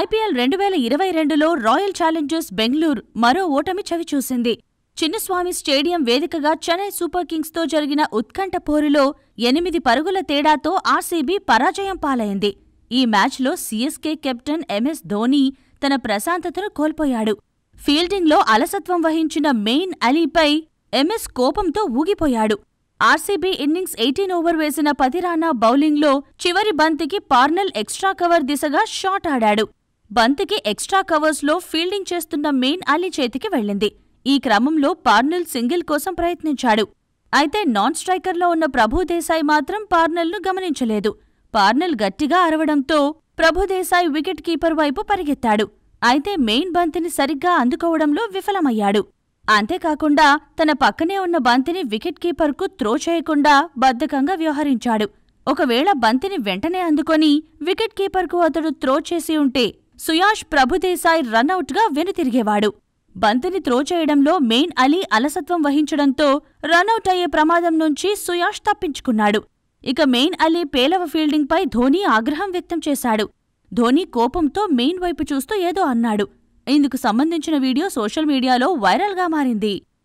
IPL రెండు వేల ఇరవై రెండులో రాయల్ ఛాలెంజర్స్ బెంగళూరు మరో ఓటమి చవిచూసింది చిన్నస్వామి స్టేడియం వేదికగా చెన్నై సూపర్ కింగ్స్తో జరిగిన ఉత్కంఠ పోరులో ఎనిమిది పరుగుల తేడాతో ఆర్సీబీ పరాజయం పాలైంది ఈ మ్యాచ్లో సీఎస్కే కెప్టెన్ ఎంఎస్ ధోని తన ప్రశాంతతను కోల్పోయాడు ఫీల్డింగ్లో అలసత్వం వహించిన మెయిన్ అలీపై ఎంఎస్ కోపంతో ఊగిపోయాడు ఆర్సీబీ ఇన్నింగ్స్ ఎయిటీన్ ఓవర్ వేసిన పదిరానా బౌలింగ్లో చివరి బంతికి పార్నల్ ఎక్స్ట్రా కవర్ దిశగా షాట్ ఆడాడు బంతికి ఎక్స్ట్రా కవర్స్లో ఫీల్డింగ్ చేస్తున్న మెయిన్ అలీ చేతికి వెళ్లింది ఈ క్రమంలో పార్నల్ సింగిల్ కోసం ప్రయత్నించాడు అయితే నాన్ స్ట్రైకర్లో ఉన్న ప్రభుదేశాయ్ మాత్రం పార్నల్ను గమనించలేదు పార్నల్ గట్టిగా అరవడంతో ప్రభుదేశాయ్ వికెట్ కీపర్ వైపు పరిగెత్తాడు అయితే మెయిన్ బంతిని సరిగ్గా అందుకోవడంలో విఫలమయ్యాడు అంతేకాకుండా తన పక్కనే ఉన్న బంతిని వికెట్ కీపర్కు త్రో చేయకుండా బద్ధకంగా వ్యవహరించాడు ఒకవేళ బంతిని వెంటనే అందుకొని వికెట్ కీపర్కు అతడు త్రో చేసి ఉంటే సుయాష్ ప్రభుదేశాయ్ రన్అట్గా వెనుతిరిగేవాడు బంతిని త్రో చేయడంలో మెయిన్ అలీ అలసత్వం వహించడంతో రన్అట్ అయ్యే ప్రమాదం నుంచి సుయాష్ తప్పించుకున్నాడు ఇక మెయిన్ అలీ పేలవ ఫీల్డింగ్పై ధోనీ ఆగ్రహం వ్యక్తం చేశాడు ధోనీ కోపంతో మెయిన్ వైపు చూస్తూ ఏదో అన్నాడు ఇందుకు సంబంధించిన వీడియో సోషల్ మీడియాలో వైరల్గా మారింది